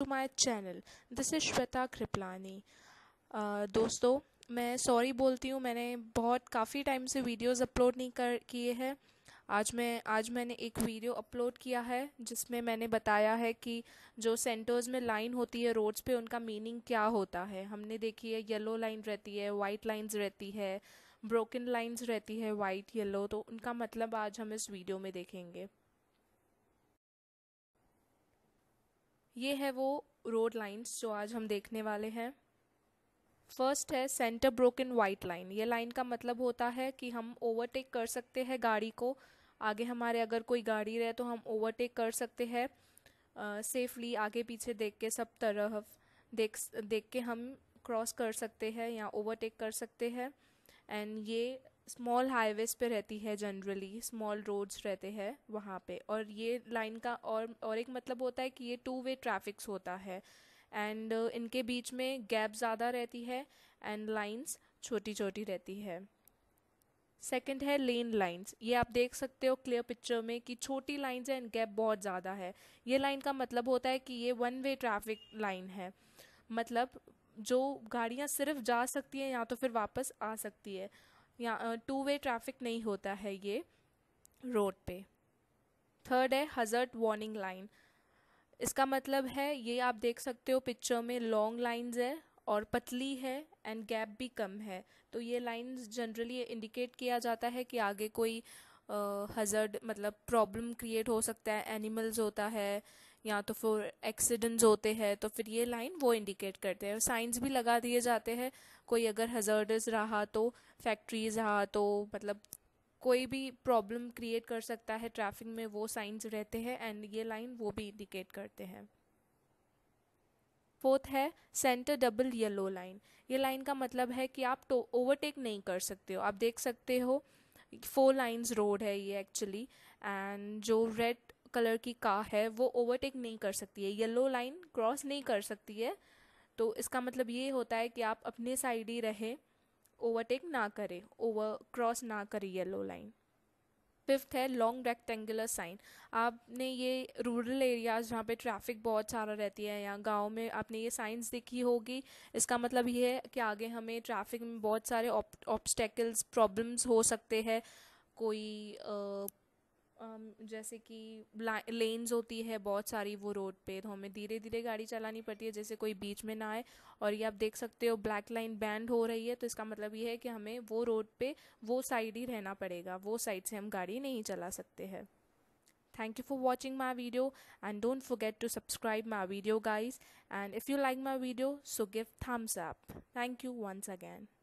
to my channel this is Shweta Kripalani दोस्तों मैं sorry बोलती हूँ मैंने बहुत काफ़ी टाइम से वीडियोज़ अपलोड नहीं कर किए हैं आज मैं आज मैंने एक वीडियो अपलोड किया है जिसमें मैंने बताया है कि जो सेंटर्स में लाइन होती है रोड्स पे उनका मीनिंग क्या होता है हमने देखी है येलो लाइन रहती है वाइट लाइंस रहती है ब्रोकन लाइंस रहती है वाइट येलो तो उनका मतलब आज हम इस वीडियो में देखेंगे ये है वो रोड लाइंस जो आज हम देखने वाले हैं फर्स्ट है सेंटर ब्रोकन वाइट लाइन ये लाइन का मतलब होता है कि हम ओवरटेक कर सकते हैं गाड़ी को आगे हमारे अगर कोई गाड़ी रहे तो हम ओवरटेक कर सकते हैं सेफली आगे पीछे देख के सब तरफ देख देख के हम क्रॉस कर सकते हैं या ओवरटेक कर सकते हैं एंड ये स्मॉल हाईवेज पे रहती है जनरली स्मॉल रोड्स रहते हैं वहाँ पे और ये लाइन का और और एक मतलब होता है कि ये टू वे ट्रैफिक्स होता है एंड uh, इनके बीच में गैप ज़्यादा रहती है एंड लाइंस छोटी छोटी रहती है सेकंड है लेन लाइंस ये आप देख सकते हो क्लियर पिक्चर में कि छोटी लाइंस एंड गैप बहुत ज़्यादा है ये लाइन का मतलब होता है कि ये वन वे ट्रैफिक लाइन है मतलब जो गाड़ियाँ सिर्फ जा सकती हैं या तो फिर वापस आ सकती है या टू वे ट्रैफिक नहीं होता है ये रोड पे थर्ड है हजर्ट वार्निंग लाइन इसका मतलब है ये आप देख सकते हो पिक्चर में लॉन्ग लाइंस है और पतली है एंड गैप भी कम है तो ये लाइंस जनरली इंडिकेट किया जाता है कि आगे कोई हजर्ड uh, मतलब प्रॉब्लम क्रिएट हो सकता है एनिमल्स होता है या तो फिर एक्सीडेंट्स होते हैं तो फिर ये लाइन वो इंडिकेट करते हैं साइंस भी लगा दिए जाते हैं कोई अगर हजर्डस रहा तो फैक्ट्रीज रहा तो मतलब कोई भी प्रॉब्लम क्रिएट कर सकता है ट्रैफिक में वो साइंस रहते हैं एंड ये लाइन वो भी इंडिकेट करते हैं फोर्थ है सेंटर डबल येलो लाइन ये लाइन का मतलब है कि आप तो ओवरटेक नहीं कर सकते हो आप देख सकते हो फोर लाइंस रोड है ये एक्चुअली एंड जो रेड कलर की कार है वो ओवरटेक नहीं कर सकती है येलो लाइन क्रॉस नहीं कर सकती है तो इसका मतलब ये होता है कि आप अपने साइड ही रहें ओवरटेक ना करें ओवर क्रॉस ना करें येलो लाइन फिफ्थ है लॉन्ग रेक्टेंगुलर साइन आपने ये रूरल एरियाज़ जहाँ पे ट्रैफिक बहुत सारा रहती है या गांव में आपने ये साइंस देखी होगी इसका मतलब ये है कि आगे हमें ट्रैफिक में बहुत सारे ऑब्स्टेकल्स प्रॉब्लम्स हो सकते हैं कोई आ, जैसे कि लेन्स होती है बहुत सारी वो रोड पे तो हमें धीरे धीरे गाड़ी चलानी पड़ती है जैसे कोई बीच में ना आए और ये आप देख सकते हो ब्लैक लाइन बैंड हो रही है तो इसका मतलब ये है कि हमें वो रोड पे वो साइड ही रहना पड़ेगा वो साइड से हम गाड़ी नहीं चला सकते हैं thank you for watching my video and don't forget to subscribe my video guys and if you like my video so give thumbs up thank you once again